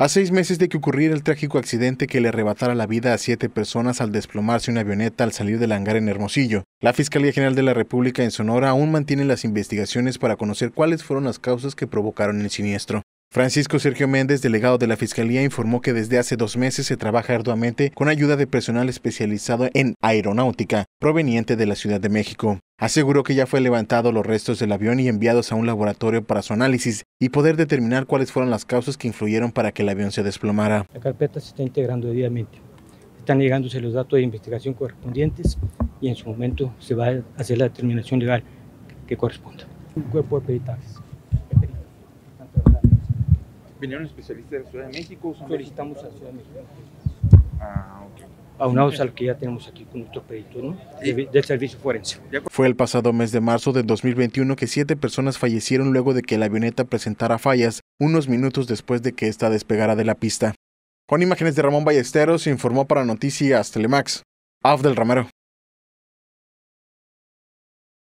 A seis meses de que ocurriera el trágico accidente que le arrebatara la vida a siete personas al desplomarse una avioneta al salir del hangar en Hermosillo, la Fiscalía General de la República en Sonora aún mantiene las investigaciones para conocer cuáles fueron las causas que provocaron el siniestro. Francisco Sergio Méndez, delegado de la Fiscalía, informó que desde hace dos meses se trabaja arduamente con ayuda de personal especializado en aeronáutica, proveniente de la Ciudad de México. Aseguró que ya fue levantado los restos del avión y enviados a un laboratorio para su análisis y poder determinar cuáles fueron las causas que influyeron para que el avión se desplomara. La carpeta se está integrando debidamente, Están llegándose los datos de investigación correspondientes y en su momento se va a hacer la determinación legal que corresponda. Un cuerpo de peritajes vinieron especialistas de la Ciudad de México. Solicitamos a Ciudad de México. Ah, que ya tenemos aquí con nuestro perito servicio forense. Fue el pasado mes de marzo de 2021 que siete personas fallecieron luego de que la avioneta presentara fallas unos minutos después de que esta despegara de la pista. Con imágenes de Ramón Ballesteros informó para Noticias Telemax, Abdel Ramero.